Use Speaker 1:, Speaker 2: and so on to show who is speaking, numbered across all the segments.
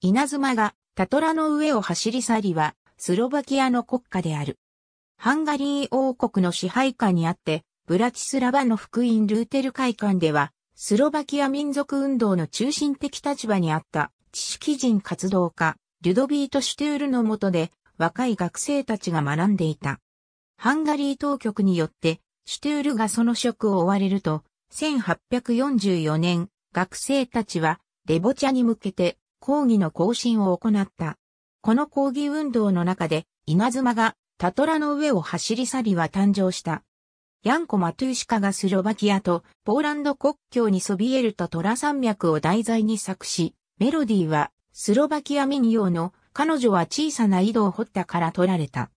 Speaker 1: 稲妻がタトラの上を走り去りは、スロバキアの国家である。ハンガリー王国の支配下にあって、ブラチスラバの福音ルーテル会館では、スロバキア民族運動の中心的立場にあった知識人活動家、リュドビート・シュテュールの下で若い学生たちが学んでいた。ハンガリー当局によって、シュテュールがその職を追われると、1844年、学生たちは、レボチャに向けて抗議の行進を行った。この抗議運動の中で、稲妻が、タトラの上を走り去りは誕生した。ヤンコ・マトゥーシカがスロバキアとポーランド国境にそびえるタトラ山脈を題材に作詞、メロディーはスロバキア民謡の彼女は小さな井戸を掘ったから取られた。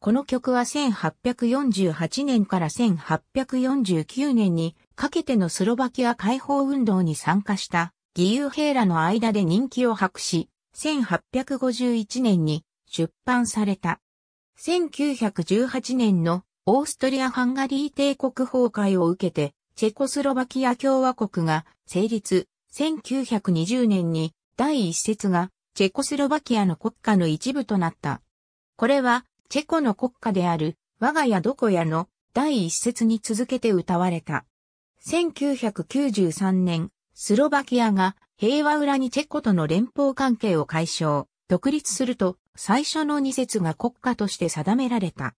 Speaker 1: この曲は1848年から1849年にかけてのスロバキア解放運動に参加した義勇兵らの間で人気を博し、1851年に出版された。1918年のオーストリア・ハンガリー帝国崩壊を受けて、チェコスロバキア共和国が成立、1920年に第一節がチェコスロバキアの国家の一部となった。これはチェコの国家である我が家どこやの第一節に続けて歌われた。1993年スロバキアが平和裏にチェコとの連邦関係を解消、独立すると最初の二節が国家として定められた。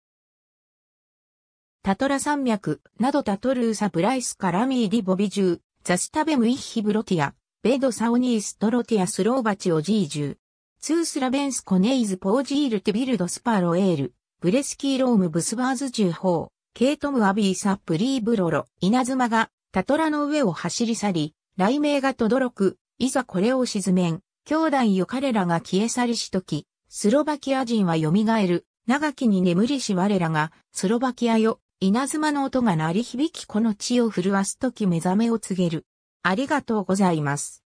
Speaker 1: タトラ山脈などタトルーサブライスカラミーディボビジュー、ザスタベムイッヒブロティア、ベドサオニーストロティアスローバチオジージュー、ツースラベンスコネイズポージールティビルドスパロエール、ブレスキーロームブスバーズジュー・ホー、ケイトムアビーサプリーブロロ、イナズマがタトラの上を走り去り、雷鳴がとどろく、いざこれを沈めん、兄弟よ彼らが消え去りしとき、スロバキア人は蘇る、長きに眠りし我らが、スロバキアよ、稲妻の音が鳴り響きこの地を震わすとき目覚めを告げる。ありがとうございます。